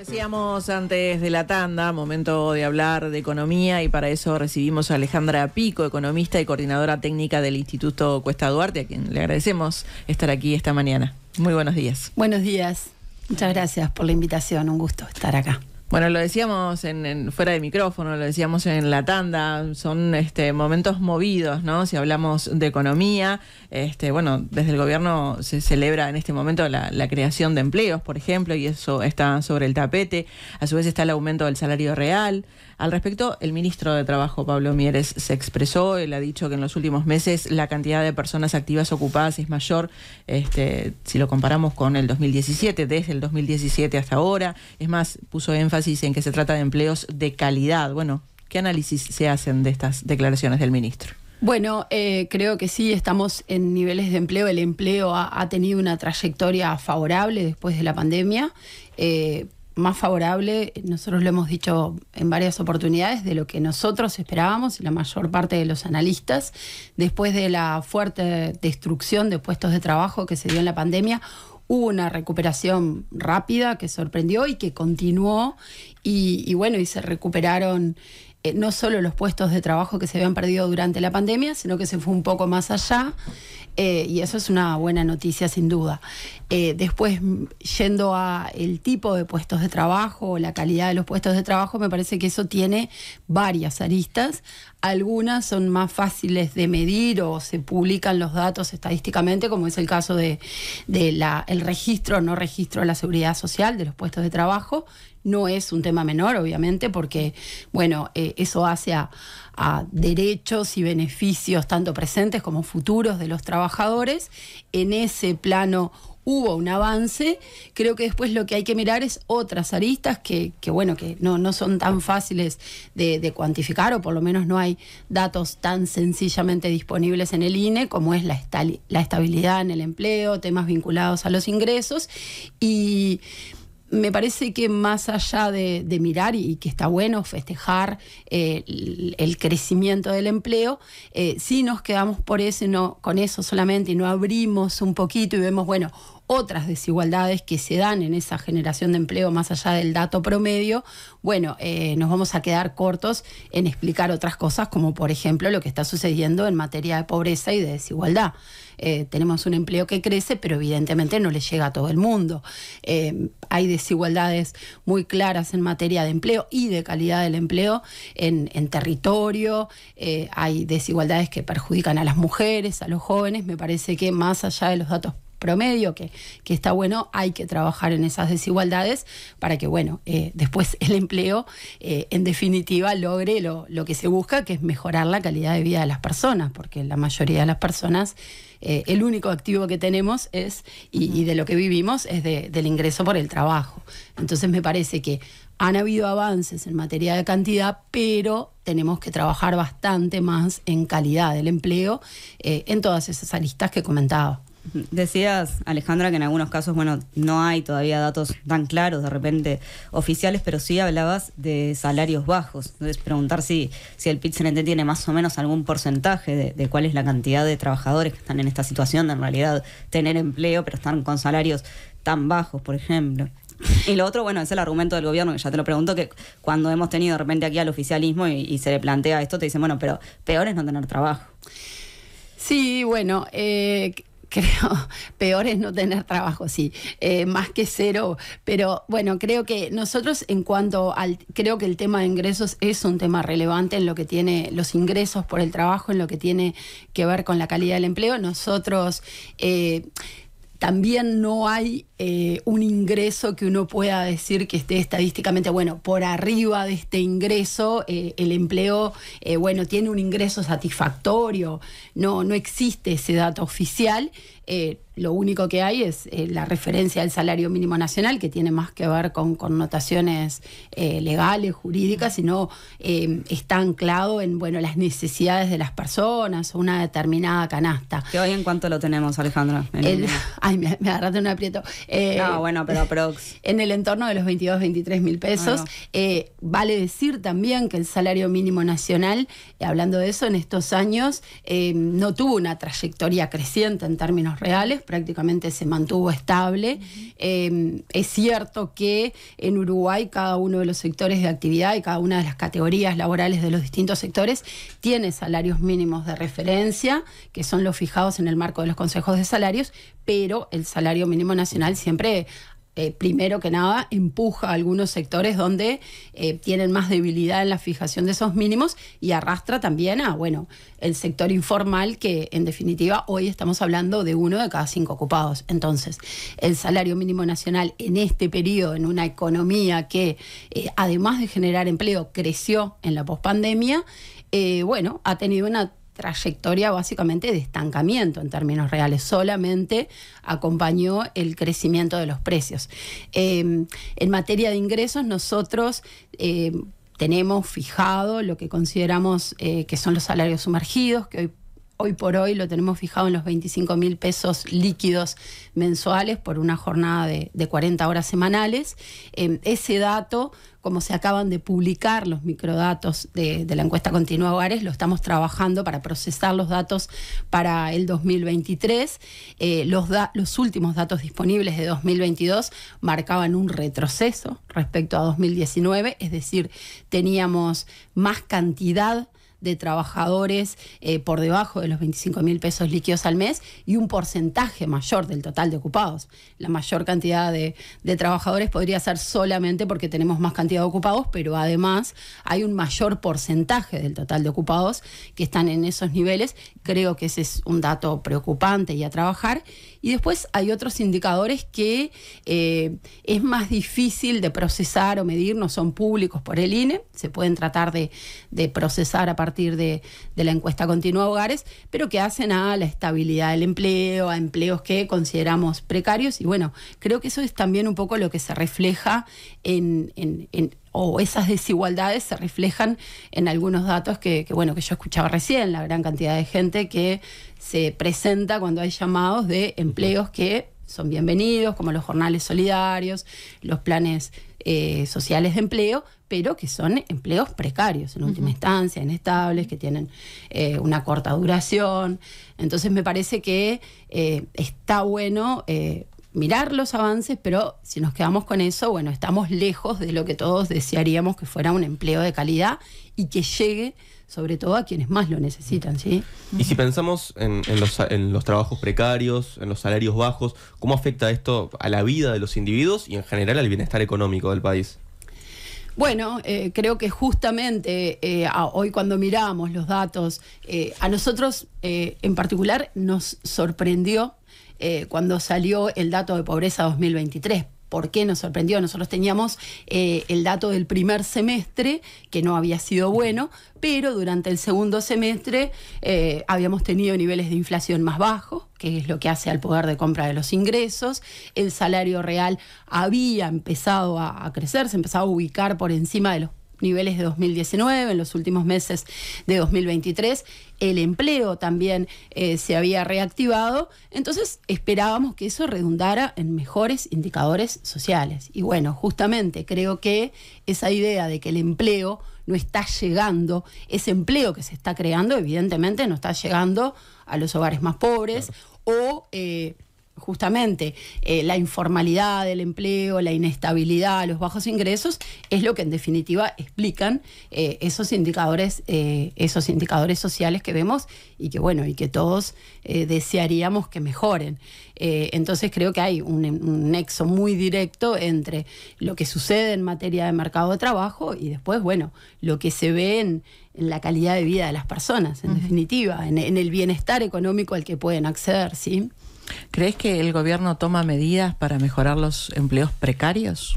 decíamos antes de la tanda, momento de hablar de economía y para eso recibimos a Alejandra Pico, economista y coordinadora técnica del Instituto Cuesta Duarte, a quien le agradecemos estar aquí esta mañana. Muy buenos días. Buenos días. Muchas gracias por la invitación. Un gusto estar acá. Bueno, lo decíamos en, fuera de micrófono, lo decíamos en la tanda, son este, momentos movidos, ¿no? Si hablamos de economía, este, bueno, desde el gobierno se celebra en este momento la, la, creación de empleos, por ejemplo, y eso está sobre el tapete. A su vez está el aumento del salario real, al respecto, el ministro de Trabajo, Pablo Mieres, se expresó, él ha dicho que en los últimos meses la cantidad de personas activas ocupadas es mayor, este, si lo comparamos con el 2017, desde el 2017 hasta ahora. Es más, puso énfasis en que se trata de empleos de calidad. Bueno, ¿qué análisis se hacen de estas declaraciones del ministro? Bueno, eh, creo que sí, estamos en niveles de empleo. El empleo ha, tenido una trayectoria favorable después de la pandemia. Eh, más favorable, nosotros lo hemos dicho en varias oportunidades, de lo que nosotros esperábamos y la mayor parte de los analistas, después de la fuerte destrucción de puestos de trabajo que se dio en la pandemia, hubo una recuperación rápida que sorprendió y que continuó y, bueno, y se recuperaron eh, no solo los puestos de trabajo que se habían perdido durante la pandemia, sino que se fue un poco más allá. Eh, y eso es una buena noticia sin duda. Eh, después, yendo a el tipo de puestos de trabajo, la calidad de los puestos de trabajo, me parece que eso tiene varias aristas. Algunas son más fáciles de medir o se publican los datos estadísticamente, como es el caso de, de o el registro, no registro de la seguridad social de los puestos de trabajo, no es un tema menor, obviamente, porque bueno, eh, eso hace a, derechos y beneficios tanto presentes como futuros de los trabajadores. En ese plano hubo un avance. Creo que después lo que hay que mirar es otras aristas que, bueno, que no, son tan fáciles de, cuantificar, o por lo menos no hay datos tan sencillamente disponibles en el INE, como es la, la estabilidad en el empleo, temas vinculados a los ingresos. Y me parece que más allá de, mirar y, que está bueno festejar eh, el, crecimiento del empleo, eh, si nos quedamos por eso no, con eso solamente y no abrimos un poquito y vemos, bueno, otras desigualdades que se dan en esa generación de empleo más allá del dato promedio, bueno, eh, nos vamos a quedar cortos en explicar otras cosas, como por ejemplo lo que está sucediendo en materia de pobreza y de desigualdad. Eh, tenemos un empleo que crece, pero evidentemente no le llega a todo el mundo. Eh, hay desigualdades muy claras en materia de empleo y de calidad del empleo en, territorio, hay desigualdades que perjudican a las mujeres, a los jóvenes. Me parece que más allá de los datos promedio, que, está bueno, hay que trabajar en esas desigualdades para que, bueno, eh, después el empleo, eh, en definitiva, logre lo, que se busca, que es mejorar la calidad de vida de las personas, porque la mayoría de las personas, eh, el único activo que tenemos es, y, de lo que vivimos, es del ingreso por el trabajo. Entonces me parece que han habido avances en materia de cantidad, pero tenemos que trabajar bastante más en calidad del empleo en todas esas aristas que he comentado. Decías, Alejandra, que en algunos casos, bueno, no hay todavía datos tan claros, de repente oficiales, pero sí hablabas de salarios bajos. Entonces, preguntar si, si el pit tiene más o menos algún porcentaje de, cuál es la cantidad de trabajadores que están en esta situación de en realidad tener empleo, pero están con salarios tan bajos, por ejemplo. Y lo otro, bueno, es el argumento del gobierno, que ya te lo pregunto, que cuando hemos tenido de repente aquí al oficialismo y, y se le plantea esto, te dicen, bueno, pero peor es no tener trabajo. Sí, bueno, eh, creo, peor es no tener trabajo, sí, eh, más que cero. Pero bueno, creo que nosotros en cuanto al, creo que el tema de ingresos es un tema relevante en lo que tiene los ingresos por el trabajo, en lo que tiene que ver con la calidad del empleo. Nosotros... Eh, también no hay eh, un ingreso que uno pueda decir que esté estadísticamente, bueno, por arriba de este ingreso, eh, el empleo, eh, bueno, tiene un ingreso satisfactorio. No, no existe ese dato oficial. Eh, lo único que hay es eh, la referencia al salario mínimo nacional, que tiene más que ver con connotaciones eh, legales, jurídicas, sino está anclado en bueno, las necesidades de las personas o una determinada canasta. qué hoy en cuánto lo tenemos, Alejandra? ay, me, me, agarraste un aprieto. no, bueno, pero En el entorno de los 22, 23 mil pesos. vale decir también que el salario mínimo nacional, hablando de eso, en estos años no tuvo una trayectoria creciente en términos reales, prácticamente se mantuvo estable. Em, es cierto que en Uruguay cada uno de los sectores de actividad y cada una de las categorías laborales de los distintos sectores tiene salarios mínimos de referencia, que son los fijados en el marco de los consejos de salarios, pero el salario mínimo nacional siempre eh, primero que nada, empuja a algunos sectores donde eh, tienen más debilidad en la fijación de esos mínimos y arrastra también a, bueno, el sector informal, que en definitiva hoy estamos hablando de uno de cada cinco ocupados. Entonces, el salario mínimo nacional en este periodo, en una economía que, eh, además de generar empleo, creció en la pospandemia, bueno, ha tenido una trayectoria básicamente de estancamiento en términos reales, solamente acompañó el crecimiento de los precios. Em, en materia de ingresos, nosotros... Eh, tenemos fijado lo que consideramos eh, que son los salarios sumergidos, que hoy hoy por hoy lo tenemos fijado en los 25 mil pesos líquidos mensuales por una jornada de, 40 horas semanales. Em, ese dato, como se acaban de publicar los microdatos de, la encuesta continua hogares, lo estamos trabajando para procesar los datos para el 2023. Eh, los, los últimos datos disponibles de 2022 marcaban un retroceso respecto a 2019, es decir, teníamos más cantidad de trabajadores eh, por debajo de los 25 mil pesos líquidos al mes y un porcentaje mayor del total de ocupados. La mayor cantidad de, trabajadores podría ser solamente porque tenemos más cantidad de ocupados, pero además hay un mayor porcentaje del total de ocupados que están en esos niveles. Creo que ese es un dato preocupante y a trabajar. Y después hay otros indicadores que eh, es más difícil de procesar o medir, no son públicos por el INE, se pueden tratar de, de procesar a partir partir de, la encuesta continua hogares, pero que hacen a la estabilidad del empleo, a empleos que consideramos precarios. Y bueno, creo que eso es también un poco lo que se refleja en, o esas desigualdades se reflejan en algunos datos que, bueno que yo escuchaba recién la gran cantidad de gente que se presenta cuando hay llamados de empleos que son bienvenidos como los jornales solidarios los planes eh, sociales de empleo pero que son empleos precarios, en última instancia, inestables, que tienen eh, una corta duración. Entonces me parece que eh, está bueno eh, mirar los avances, pero si nos quedamos con eso, bueno, estamos lejos de lo que todos desearíamos que fuera un empleo de calidad y que llegue sobre todo a quienes más lo necesitan, ¿sí? Y si pensamos en, los, trabajos precarios, en los salarios bajos, ¿cómo afecta esto a la vida de los individuos y en general al bienestar económico del país? Bueno, eh, creo que justamente eh, hoy cuando miramos los datos, eh, a nosotros en particular nos sorprendió cuando salió el dato de pobreza 2023 ¿Por qué nos sorprendió? Nosotros teníamos eh, el dato del primer semestre, que no había sido bueno, pero durante el segundo semestre eh, habíamos tenido niveles de inflación más bajos, que es lo que hace al poder de compra de los ingresos. El salario real había empezado a, a crecer, se empezaba a ubicar por encima de los niveles de 2019, en los últimos meses de 2023. El empleo también eh, se había reactivado. Entonces esperábamos que eso redundara en mejores indicadores sociales. Y bueno, justamente creo que esa idea de que el empleo no está llegando, ese empleo que se está creando, evidentemente no está llegando a los hogares más pobres o... Eh, justamente eh, la informalidad del empleo, la inestabilidad, los bajos ingresos, es lo que en definitiva explican eh, esos indicadores, eh, esos indicadores sociales que vemos y que bueno, y que todos desearíamos que mejoren. entonces creo que hay un, nexo muy directo entre lo que sucede en materia de mercado de trabajo y después, bueno, lo que se ve en, la calidad de vida de las personas, en definitiva, en el bienestar económico al que pueden acceder, ¿sí? ¿Crees que el gobierno toma medidas para mejorar los empleos precarios?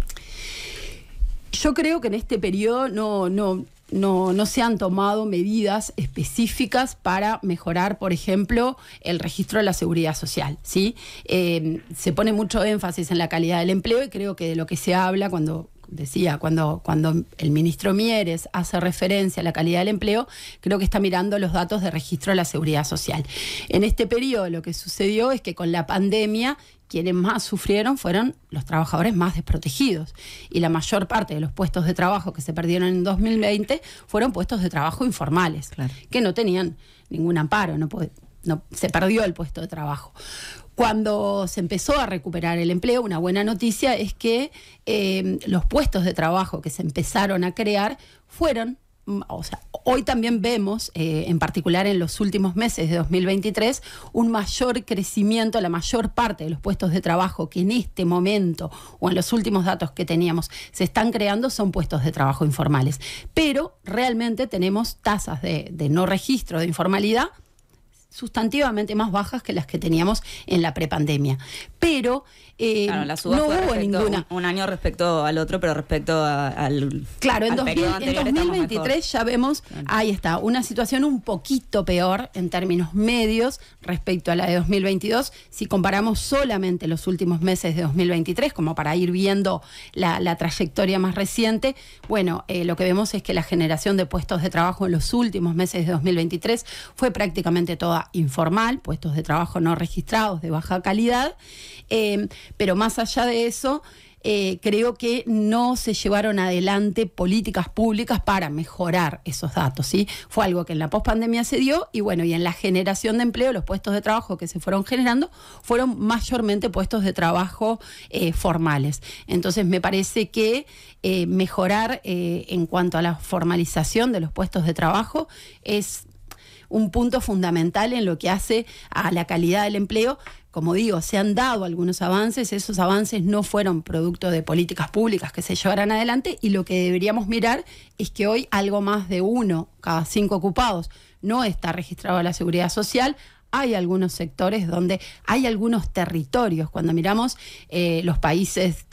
Yo creo que en este periodo no, se han tomado medidas específicas para mejorar, por ejemplo, el registro de la seguridad social. ¿sí? Eh, se pone mucho énfasis en la calidad del empleo y creo que de lo que se habla cuando decía, cuando, cuando el ministro Mieres hace referencia a la calidad del empleo, creo que está mirando los datos de registro de la seguridad social. En este periodo lo que sucedió es que con la pandemia quienes más sufrieron fueron los trabajadores más desprotegidos. Y la mayor parte de los puestos de trabajo que se perdieron en 2020 fueron puestos de trabajo informales, que no tenían ningún amparo, no, se perdió el puesto de trabajo. Cuando se empezó a recuperar el empleo, una buena noticia es que em, los puestos de trabajo que se empezaron a crear fueron mm, o sea, hoy también vemos, eh, en particular en los últimos meses de 2023, un mayor crecimiento, la mayor parte de los puestos de trabajo que en este momento o en los últimos datos que teníamos se están creando son puestos de trabajo informales. Pero realmente tenemos tasas de no registro de informalidad sustantivamente más bajas que las que teníamos en la prepandemia. Pero eh, no hubo ninguna. Un, año respecto al otro, pero respecto al. Claro, en, 2023 ya vemos, ahí está, una situación un poquito peor en términos medios respecto a la de 2022. Si comparamos solamente los últimos meses de 2023, como para ir viendo la, trayectoria más reciente, bueno, eh, lo que vemos es que la generación de puestos de trabajo en los últimos meses de 2023 fue prácticamente toda informal, puestos de trabajo no registrados de baja calidad, eh, pero más allá de eso, eh, creo que no se llevaron adelante políticas públicas para mejorar esos datos. ¿sí? Fue algo que en la pospandemia se dio y bueno, y en la generación de empleo, los puestos de trabajo que se fueron generando fueron mayormente puestos de trabajo eh, formales. Entonces me parece que mejorar en cuanto a la formalización de los puestos de trabajo es un punto fundamental en lo que hace a la calidad del empleo. Como digo, se han dado algunos avances, esos avances no fueron producto de políticas públicas que se llevaran adelante y lo que deberíamos mirar es que hoy algo más de uno cada cinco ocupados no está registrado a la seguridad social, hay algunos sectores donde hay algunos territorios. Cuando miramos eh, los países,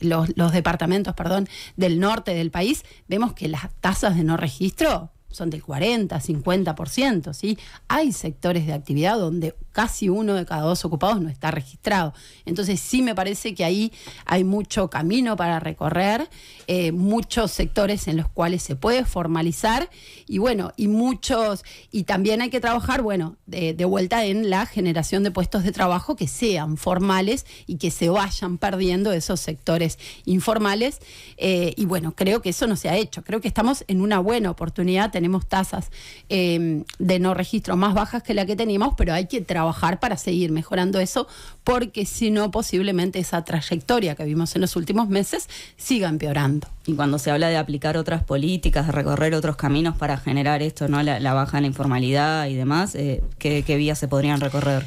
los, los, departamentos, perdón, del norte del país, vemos que las tasas de no registro son del 40, 50%, ¿sí? Hay sectores de actividad donde casi uno de cada dos ocupados no está registrado. Entonces sí me parece que ahí hay mucho camino para recorrer, eh, muchos sectores en los cuales se puede formalizar y bueno, y muchos, y también hay que trabajar, bueno, de, vuelta en la generación de puestos de trabajo que sean formales y que se vayan perdiendo esos sectores informales. Eh, y bueno, creo que eso no se ha hecho. Creo que estamos en una buena oportunidad, tenemos tasas eh, de no registro más bajas que la que teníamos, pero hay que trabajar trabajar para seguir mejorando eso, porque si no, posiblemente esa trayectoria que vimos en los últimos meses siga empeorando. Y cuando se habla de aplicar otras políticas, de recorrer otros caminos para generar esto, ¿no? La, baja en la informalidad y demás, eh, ¿qué vías se podrían recorrer?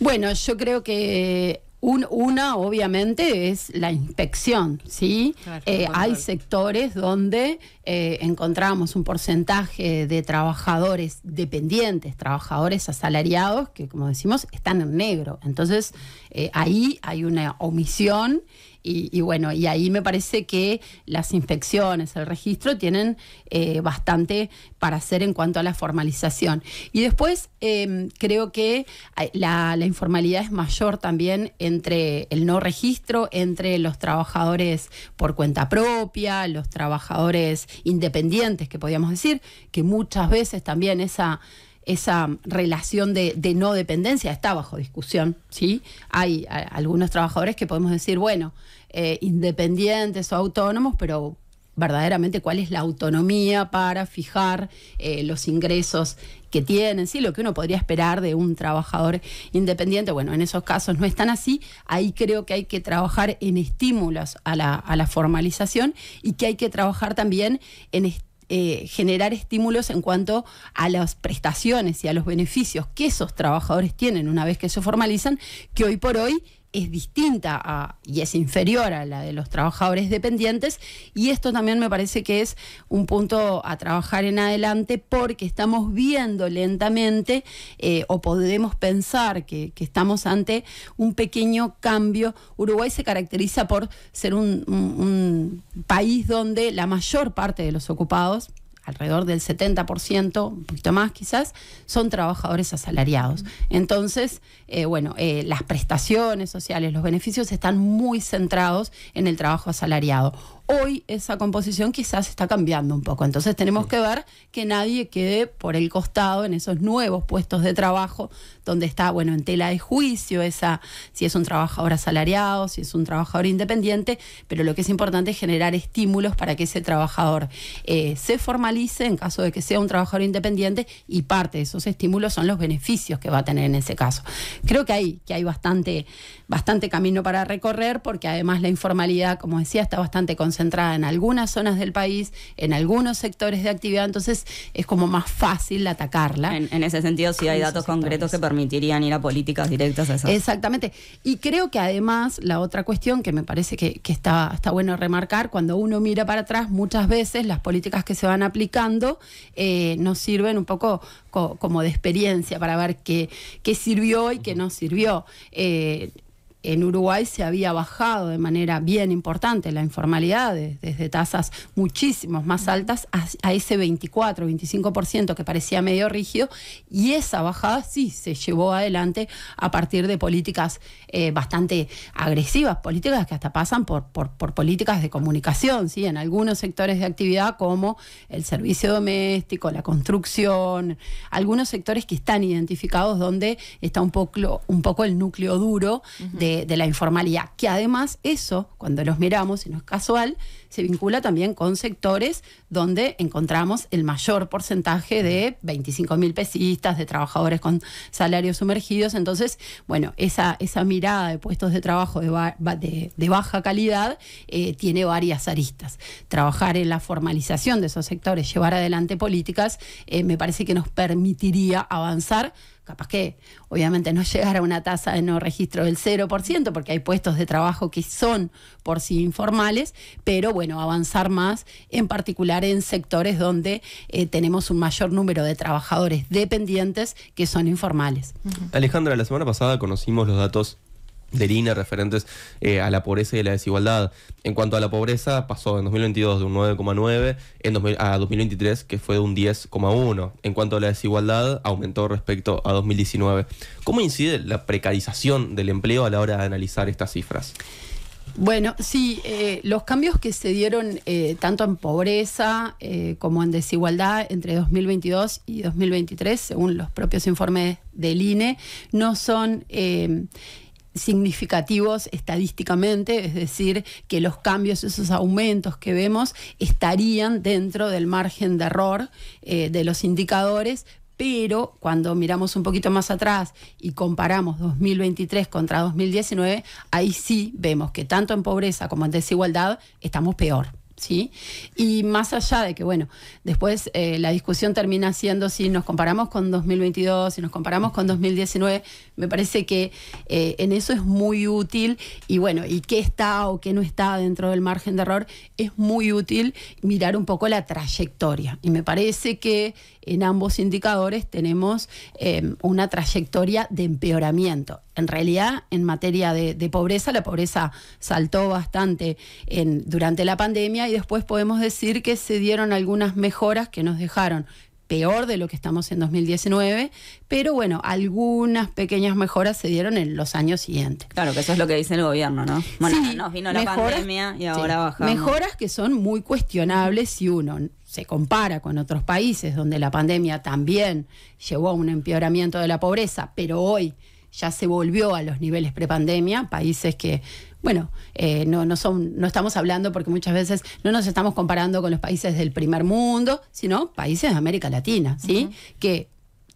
Bueno, yo creo que una, obviamente, es la inspección, ¿sí? Eh, hay sectores donde eh, encontramos un porcentaje de trabajadores dependientes, trabajadores asalariados, que como decimos, están en negro. Entonces, eh, ahí hay una omisión y, bueno, y ahí me parece que las inspecciones, el registro tienen eh, bastante para hacer en cuanto a la formalización. Y después em, creo que eh, la, la, informalidad es mayor también entre el no registro, entre los trabajadores por cuenta propia, los trabajadores independientes, que podríamos decir, que muchas veces también esa esa relación de, no dependencia está bajo discusión, ¿sí? Hay algunos trabajadores que podemos decir, bueno, eh, independientes o autónomos, pero verdaderamente cuál es la autonomía para fijar eh, los ingresos que tienen, ¿sí? lo que uno podría esperar de un trabajador independiente. Bueno, en esos casos no están así. Ahí creo que hay que trabajar en estímulos a la, a la formalización y que hay que trabajar también en estímulos eh, generar estímulos en cuanto a las prestaciones y a los beneficios que esos trabajadores tienen una vez que se formalizan, que hoy por hoy es distinta a, y es inferior a la de los trabajadores dependientes y esto también me parece que es un punto a trabajar en adelante porque estamos viendo lentamente eh, o podemos pensar que, estamos ante un pequeño cambio. Uruguay se caracteriza por ser un país donde la mayor parte de los ocupados, alrededor del 70%, un poquito más quizás, son trabajadores asalariados. Entonces, eh, bueno, eh, las prestaciones sociales, los beneficios están muy centrados en el trabajo asalariado. Hoy esa composición quizás está cambiando un poco, entonces tenemos que ver que nadie quede por el costado en esos nuevos puestos de trabajo donde está, bueno, en tela de juicio esa si es un trabajador asalariado, si es un trabajador independiente, pero lo que es importante es generar estímulos para que ese trabajador eh, se formalice en caso de que sea un trabajador independiente y parte de esos estímulos son los beneficios que va a tener en ese caso. Creo que hay que hay bastante bastante camino para recorrer porque además la informalidad, como decía, está bastante concentrada en algunas zonas del país, en algunos sectores de actividad, entonces es como más fácil atacarla. En, ese sentido, sí hay datos concretos que permitirían ir a políticas directas a eso. Exactamente. Y creo que además la otra cuestión que me parece que, está, está bueno remarcar, cuando uno mira para atrás, muchas veces las políticas que se van aplicando eh, nos sirven un poco como de experiencia para ver qué, qué sirvió y qué no sirvió. Eh, en Uruguay se había bajado de manera bien importante la informalidad, desde tasas muchísimos más altas a, ese 24, 25% que parecía medio rígido, y esa bajada sí se llevó adelante a partir de políticas eh, bastante agresivas, políticas que hasta pasan por, por, políticas de comunicación, ¿sí? en algunos sectores de actividad como el servicio doméstico, la construcción, algunos sectores que están identificados donde está un poco, un poco el núcleo duro de de, la informalidad, que además eso, cuando los miramos, y no es casual, se vincula también con sectores donde encontramos el mayor porcentaje de 25.000 pesistas, de trabajadores con salarios sumergidos. Entonces, bueno, esa, esa mirada de puestos de trabajo de, baja calidad eh, tiene varias aristas. Trabajar en la formalización de esos sectores, llevar adelante políticas, eh, me parece que nos permitiría avanzar capaz que obviamente no llegar a una tasa de no registro del 0%, porque hay puestos de trabajo que son por sí informales, pero bueno, avanzar más, en particular en sectores donde eh, tenemos un mayor número de trabajadores dependientes que son informales. Alejandra, la semana pasada conocimos los datos del INE referentes eh, a la pobreza y a la desigualdad. En cuanto a la pobreza, pasó en 2022 de un 9,9 a 2023, que fue de un 10,1. En cuanto a la desigualdad, aumentó respecto a 2019. ¿Cómo incide la precarización del empleo a la hora de analizar estas cifras? Bueno, sí, eh, los cambios que se dieron eh, tanto en pobreza como en desigualdad entre 2022 y 2023, según los propios informes del INE, no son significativos estadísticamente, es decir, que los cambios, esos aumentos que vemos, estarían dentro del margen de error eh, de los indicadores, pero cuando miramos un poquito más atrás y comparamos 2023 contra 2019, ahí sí vemos que tanto en pobreza como en desigualdad estamos peor. ¿sí? Y más allá de que, bueno, después eh, la discusión termina siendo si nos comparamos con 2022, si nos comparamos con 2019, me parece que eh, en eso es muy útil y bueno, y qué está o qué no está dentro del margen de error, es muy útil mirar un poco la trayectoria. Y me parece que en ambos indicadores tenemos eh, una trayectoria de empeoramiento en realidad, en materia de, pobreza, la pobreza saltó bastante durante la pandemia y después podemos decir que se dieron algunas mejoras que nos dejaron peor de lo que estamos en 2019, pero bueno, algunas pequeñas mejoras se dieron en los años siguientes. Claro, que eso es lo que dice el gobierno, ¿no? Bueno, nos vino la pandemia y ahora Mejoras que son muy cuestionables si uno se compara con otros países donde la pandemia también llevó a un empeoramiento de la pobreza, pero hoy ya se volvió a los niveles prepandemia, países que, bueno, eh, no, son, no estamos hablando porque muchas veces no nos estamos comparando con los países del primer mundo, sino países de América Latina, ¿sí? Que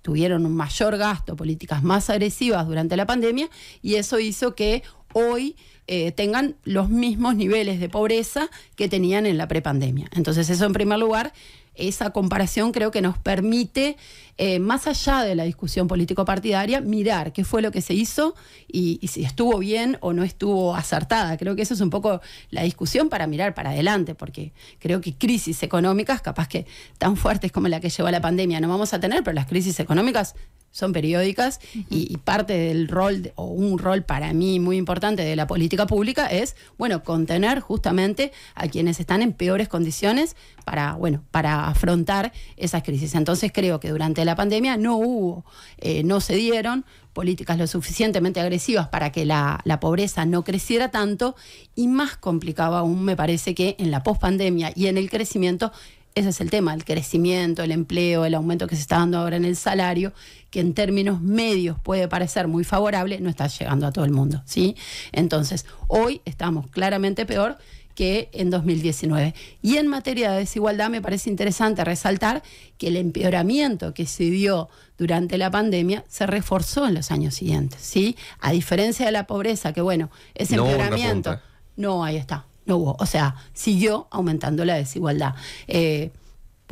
tuvieron un mayor gasto, políticas más agresivas durante la pandemia, y eso hizo que hoy eh, tengan los mismos niveles de pobreza que tenían en la prepandemia. Entonces, eso en primer lugar esa comparación creo que nos permite, eh, más allá de la discusión político-partidaria, mirar qué fue lo que se hizo y, y, si estuvo bien o no estuvo acertada. Creo que eso es un poco la discusión para mirar para adelante, porque creo que crisis económicas, capaz que tan fuertes como la que llevó la pandemia, no vamos a tener, pero las crisis económicas son periódicas y, parte del rol, o un rol para mí muy importante de la política pública es, bueno, contener justamente a quienes están en peores condiciones para, bueno, para afrontar esas crisis. Entonces creo que durante la pandemia no hubo, eh, no se dieron políticas lo suficientemente agresivas para que la, la, pobreza no creciera tanto y más complicado aún me parece que en la pospandemia y en el crecimiento ese es el tema, el crecimiento, el empleo, el aumento que se está dando ahora en el salario, que en términos medios puede parecer muy favorable, no está llegando a todo el mundo, ¿sí? Entonces, hoy estamos claramente peor que en 2019. Y en materia de desigualdad me parece interesante resaltar que el empeoramiento que se dio durante la pandemia se reforzó en los años siguientes, ¿sí? A diferencia de la pobreza, que bueno, ese empeoramiento... No, ahí está no hubo. O sea, siguió aumentando la desigualdad. Eh,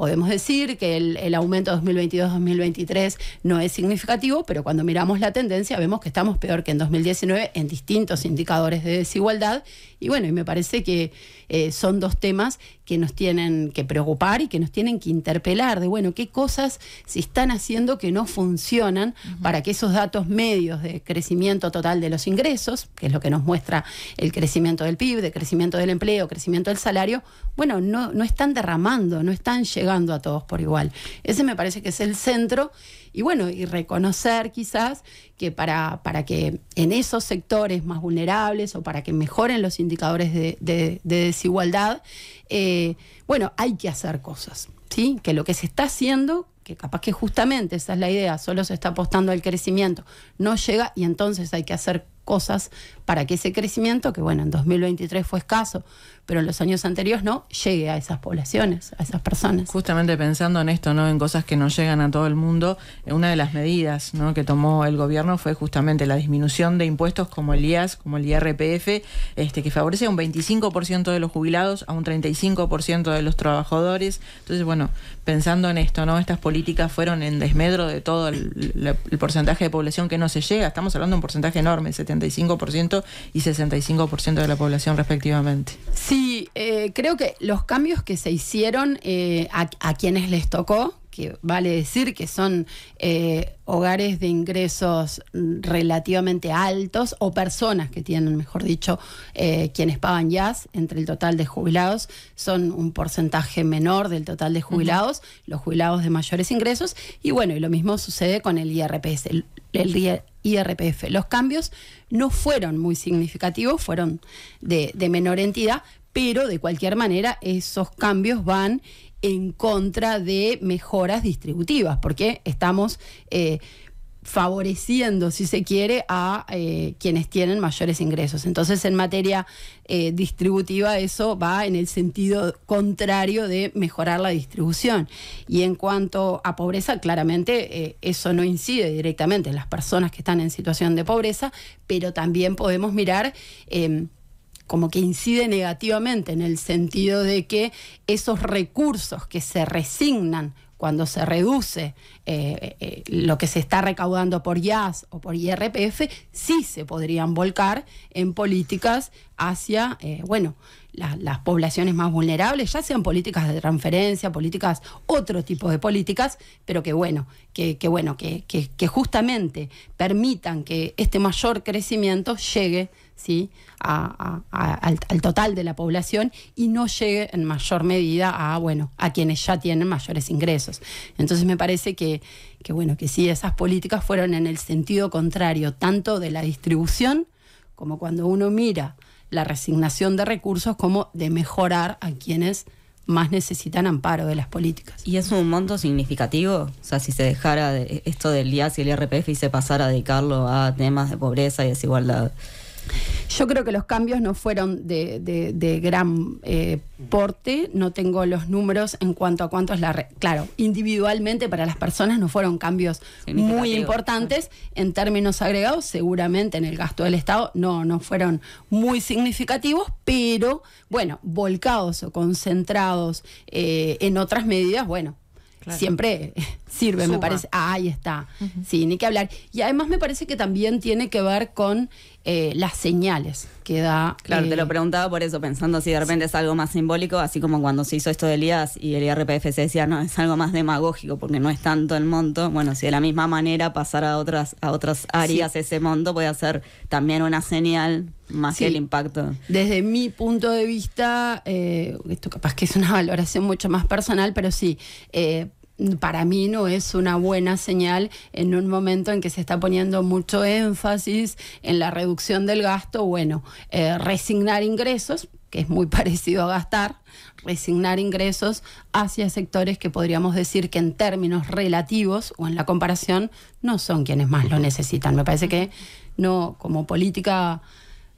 Podemos decir que el, aumento 2022-2023 no es significativo, pero cuando miramos la tendencia vemos que estamos peor que en 2019 en distintos indicadores de desigualdad. Y bueno, y me parece que eh, son dos temas que nos tienen que preocupar y que nos tienen que interpelar de, bueno, qué cosas se están haciendo que no funcionan para que esos datos medios de crecimiento total de los ingresos, que es lo que nos muestra el crecimiento del PIB, de crecimiento del empleo, crecimiento del salario, bueno, no, no están derramando, no están llegando a todos por igual. Ese me parece que es el centro y bueno, y reconocer quizás que para, para que en esos sectores más vulnerables o para que mejoren los indicadores de, desigualdad, eh, bueno, hay que hacer cosas, ¿sí? Que lo que se está haciendo que capaz que justamente esa es la idea, solo se está apostando al crecimiento, no llega y entonces hay que hacer cosas para que ese crecimiento, que bueno, en 2023 fue escaso, pero en los años anteriores no, llegue a esas poblaciones, a esas personas. Justamente pensando en esto, ¿no? en cosas que no llegan a todo el mundo, eh, una de las medidas ¿no? que tomó el gobierno fue justamente la disminución de impuestos como el IAS, como el IRPF, este, que favorece a un 25% de los jubilados, a un 35% de los trabajadores. Entonces, bueno, pensando en esto, ¿no? estas políticas fueron en desmedro de todo el, porcentaje de población que no se llega. Estamos hablando de un porcentaje enorme, 75% y 65% de la población respectivamente. Sí, eh, creo que los cambios que se hicieron eh, a, quienes les tocó, que vale decir que son eh, hogares de ingresos relativamente altos o personas que tienen, mejor dicho, eh, quienes pagan jazz entre el total de jubilados, son un porcentaje menor del total de jubilados, los jubilados de mayores ingresos, y bueno, y lo mismo sucede con el IRPS. El, IRPF. Los cambios no fueron muy significativos, fueron de menor entidad, pero de cualquier manera esos cambios van en contra de mejoras distributivas, porque estamos eh, favoreciendo, si se quiere, a eh, quienes tienen mayores ingresos. Entonces, en materia eh, distributiva, eso va en el sentido contrario de mejorar la distribución. Y en cuanto a pobreza, claramente eso no incide directamente en las personas que están en situación de pobreza, pero también podemos mirar em, como que incide negativamente en el sentido de que esos recursos que se resignan cuando se reduce eh, eh, lo que se está recaudando por IAS o por IRPF, sí se podrían volcar en políticas hacia, eh, bueno, las poblaciones más vulnerables, ya sean políticas de transferencia, políticas, otro tipo de políticas, pero que bueno, que, bueno, que, que justamente permitan que este mayor crecimiento llegue ¿sí? al, total de la población y no llegue en mayor medida a, bueno, a quienes ya tienen mayores ingresos. Entonces me parece que, que, bueno, que sí, esas políticas fueron en el sentido contrario, tanto de la distribución como cuando uno mira la resignación de recursos, como de mejorar a quienes más necesitan amparo de las políticas. ¿Y es un monto significativo? O sea, si se dejara esto del IAS y el IRPF y se pasara a dedicarlo a temas de pobreza y desigualdad. Yo creo que los cambios no fueron de, gran eh, porte, no tengo los números en cuanto a cuántos la... claro, individualmente para las personas no fueron cambios muy importantes, en términos agregados seguramente en el gasto del Estado no, no fueron muy significativos, pero bueno, volcados o concentrados eh, en otras medidas, bueno, siempre sirve, me parece. Ah, ahí está. Sí, ni que hablar. Y además me parece que también tiene que ver con eh, las señales que da. Claro, te lo eh, preguntaba por eso, pensando si de repente es algo más simbólico, así como cuando se hizo esto del IAS y el IRPF se decía, no, es algo más demagógico porque no es tanto el monto. Bueno, si de la misma manera pasar a otras, a otras áreas ese monto puede ser también una señal más que el impacto. Desde mi punto de vista, eh, esto capaz que es una valoración mucho más personal, pero sí, eh, para mí no es una buena señal en un momento en que se está poniendo mucho énfasis en la reducción del gasto, bueno, eh, resignar ingresos, que es muy parecido a gastar, resignar ingresos hacia sectores que podríamos decir que en términos relativos o en la comparación no son quienes más lo necesitan. Me parece que no, como política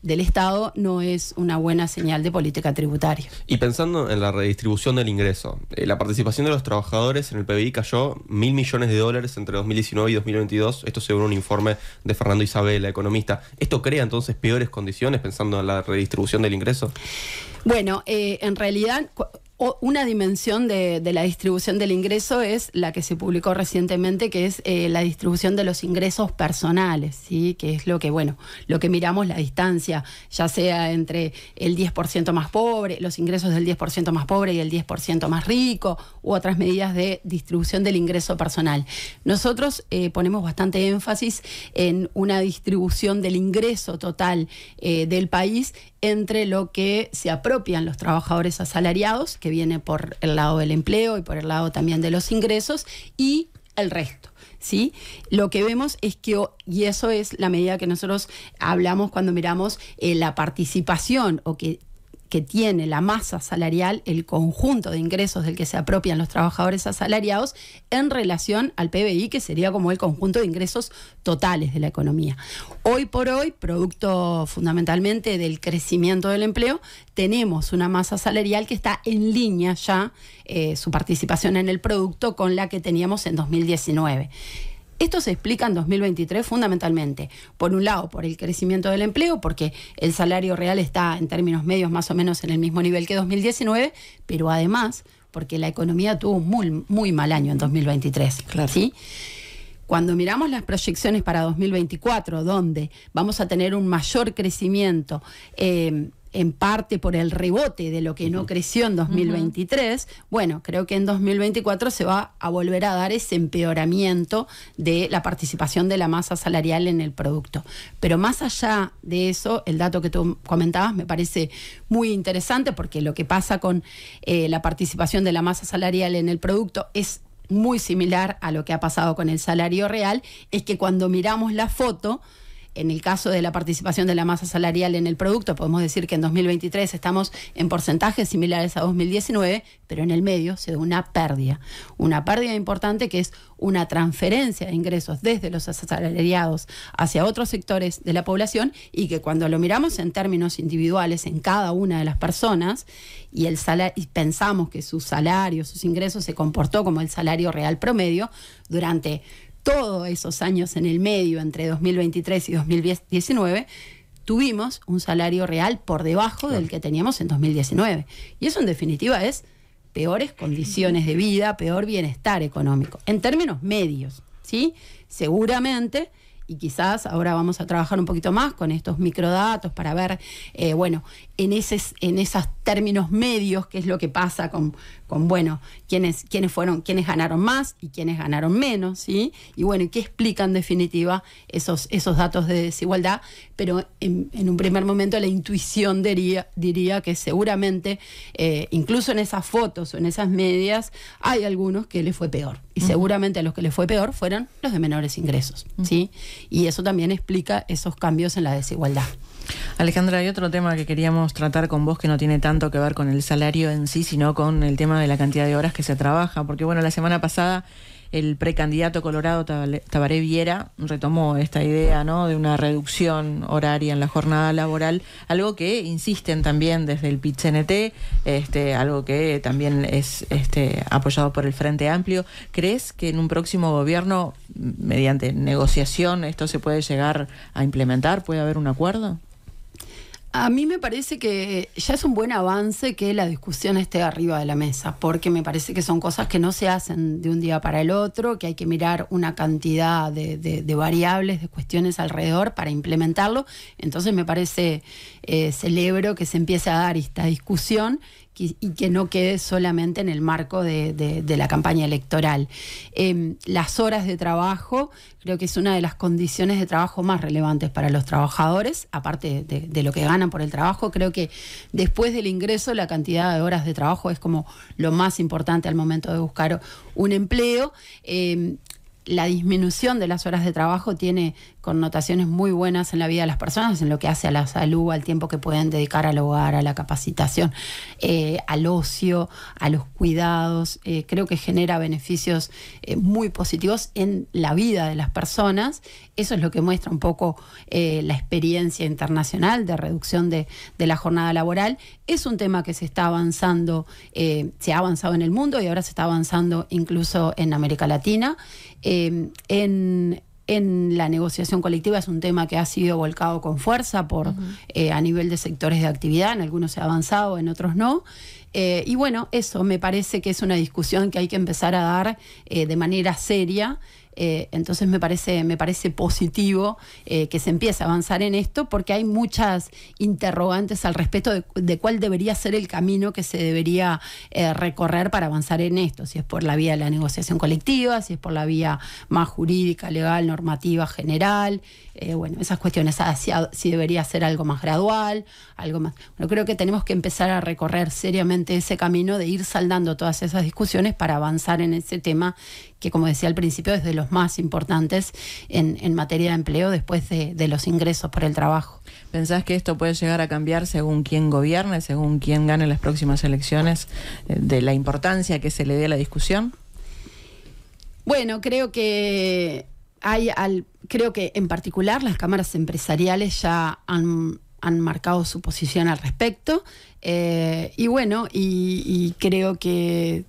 del Estado no es una buena señal de política tributaria. Y pensando en la redistribución del ingreso, eh, la participación de los trabajadores en el PBI cayó mil millones de dólares entre 2019 y 2022, esto según un informe de Fernando Isabel, la economista. ¿Esto crea entonces peores condiciones pensando en la redistribución del ingreso? Bueno, eh, en realidad una dimensión de, la distribución del ingreso es la que se publicó recientemente, que es eh, la distribución de los ingresos personales, ¿sí? que es lo que, bueno, lo que miramos la distancia, ya sea entre el 10% más pobre, los ingresos del 10% más pobre y el 10% más rico, u otras medidas de distribución del ingreso personal. Nosotros eh, ponemos bastante énfasis en una distribución del ingreso total eh, del país entre lo que se apropian los trabajadores asalariados, que viene por el lado del empleo y por el lado también de los ingresos, y el resto. ¿Sí? Lo que vemos es que, y eso es la medida que nosotros hablamos cuando miramos eh, la participación o que que tiene la masa salarial, el conjunto de ingresos del que se apropian los trabajadores asalariados, en relación al PBI, que sería como el conjunto de ingresos totales de la economía. Hoy por hoy, producto fundamentalmente del crecimiento del empleo, tenemos una masa salarial que está en línea ya eh, su participación en el producto con la que teníamos en 2019. Esto se explica en 2023 fundamentalmente, por un lado, por el crecimiento del empleo, porque el salario real está en términos medios más o menos en el mismo nivel que 2019, pero además porque la economía tuvo un muy, muy mal año en 2023. Cuando miramos las proyecciones para 2024, donde vamos a tener un mayor crecimiento, eh, en parte por el rebote de lo que no creció en 2023, bueno, creo que en 2024 se va a volver a dar ese empeoramiento de la participación de la masa salarial en el producto. Pero más allá de eso, el dato que tú comentabas me parece muy interesante porque lo que pasa con eh, la participación de la masa salarial en el producto es muy similar a lo que ha pasado con el salario real, es que cuando miramos la foto, en el caso de la participación de la masa salarial en el producto, podemos decir que en 2023 estamos en porcentajes similares a 2019, pero en el medio se da una pérdida. Una pérdida importante que es una transferencia de ingresos desde los asalariados hacia otros sectores de la población y que cuando lo miramos en términos individuales en cada una de las personas y, el pensamos que su salario, sus ingresos se comportó como el salario real promedio durante todos esos años en el medio, entre 2023 y 2019, tuvimos un salario real por debajo del que teníamos en 2019. Y eso en definitiva es peores condiciones de vida, peor bienestar económico, en términos medios, ¿sí? Seguramente, y quizás ahora vamos a trabajar un poquito más con estos microdatos para ver, eh, bueno, en, esos, en esos términos medios, qué es lo que pasa con, con bueno, quiénes, quiénes fueron, quiénes ganaron más y quiénes ganaron menos, ¿sí? Y bueno, ¿qué explica en definitiva esos, esos datos de desigualdad? Pero en, un primer momento la intuición diría, diría que seguramente, eh, incluso en esas fotos o en esas medias, hay algunos que les fue peor. Y seguramente a los que les fue peor fueron los de menores ingresos, ¿sí? Y eso también explica esos cambios en la desigualdad. Alejandra, hay otro tema que queríamos tratar con vos que no tiene tanto que ver con el salario en sí, sino con el tema de la cantidad de horas que se trabaja. Porque bueno, la semana pasada el precandidato colorado Tabaré Viera retomó esta idea ¿no? de una reducción horaria en la jornada laboral, algo que insisten también desde el pit este, algo que también es este, apoyado por el Frente Amplio. ¿Crees que en un próximo gobierno, mediante negociación, esto se puede llegar a implementar? ¿Puede haber un acuerdo? A mí me parece que ya es un buen avance que la discusión esté arriba de la mesa, porque me parece que son cosas que no se hacen de un día para el otro, que hay que mirar una cantidad de, variables, de cuestiones alrededor para implementarlo. Entonces me parece, eh, celebro que se empiece a dar esta discusión y que no quede solamente en el marco de, la campaña electoral. Em, las horas de trabajo creo que es una de las condiciones de trabajo más relevantes para los trabajadores, aparte de, lo que ganan por el trabajo, creo que después del ingreso la cantidad de horas de trabajo es como lo más importante al momento de buscar un empleo. Em, la disminución de las horas de trabajo tiene connotaciones muy buenas en la vida de las personas, en lo que hace a la salud, al tiempo que pueden dedicar al hogar, a la capacitación, eh, al ocio, a los cuidados. Eh, creo que genera beneficios eh, muy positivos en la vida de las personas. Eso es lo que muestra un poco la experiencia internacional de reducción de la jornada laboral es un tema que se está avanzando, eh, se ha avanzado en el mundo y ahora se está avanzando incluso en América Latina. Em, en, la negociación colectiva es un tema que ha sido volcado con fuerza por, eh, a nivel de sectores de actividad, en algunos se ha avanzado, en otros no. Eh, y bueno, eso me parece que es una discusión que hay que empezar a dar de manera seria eh, entonces me parece, me parece positivo eh, que se empiece a avanzar en esto porque hay muchas interrogantes al respecto de, cuál debería ser el camino que se debería eh, recorrer para avanzar en esto, si es por la vía de la negociación colectiva, si es por la vía más jurídica, legal, normativa general, bueno, esas cuestiones, hacia, ah, ah, si debería ser algo más gradual, algo más... Bueno, creo que tenemos que empezar a recorrer seriamente ese camino de ir saldando todas esas discusiones para avanzar en ese tema que, como decía al principio, desde los más importantes en, materia de empleo después de, los ingresos por el trabajo. ¿Pensás que esto puede llegar a cambiar según quién gobierne, según quién gane las próximas elecciones, eh, de la importancia que se le dé a la discusión? Bueno, creo que hay al, creo que en particular las cámaras empresariales ya han, marcado su posición al respecto. Eh, y bueno, y, creo que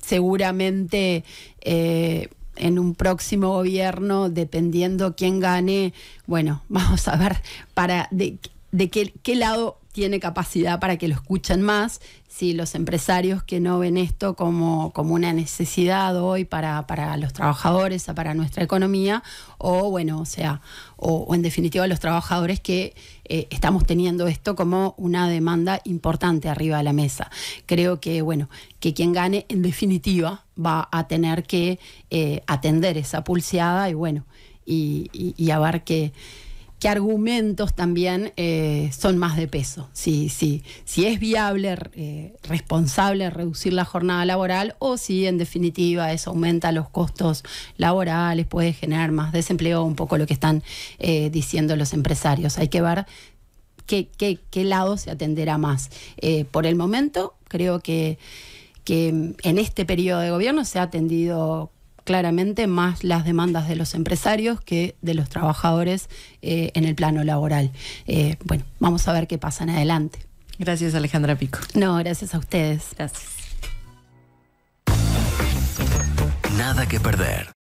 seguramente eh, en un próximo gobierno, dependiendo quién gane, bueno, vamos a ver para de, de qué, qué lado tiene capacidad para que lo escuchen más, si los empresarios que no ven esto como, como una necesidad hoy para, los trabajadores, para nuestra economía, o bueno, o sea, o, en definitiva los trabajadores que eh, estamos teniendo esto como una demanda importante arriba de la mesa. Creo que, bueno, que quien gane en definitiva va a tener que eh, atender esa pulseada y bueno, y, y a ver que qué argumentos también eh, son más de peso. Si, si es viable, eh, responsable reducir la jornada laboral o si en definitiva eso aumenta los costos laborales, puede generar más desempleo, un poco lo que están eh, diciendo los empresarios. Hay que ver qué, lado se atenderá más. por el momento, creo que, que en este periodo de gobierno se ha atendido claramente más las demandas de los empresarios que de los trabajadores eh, en el plano laboral. Eh, bueno, vamos a ver qué pasa en adelante. Gracias, Alejandra Pico. No, gracias a ustedes. Gracias. Nada que perder.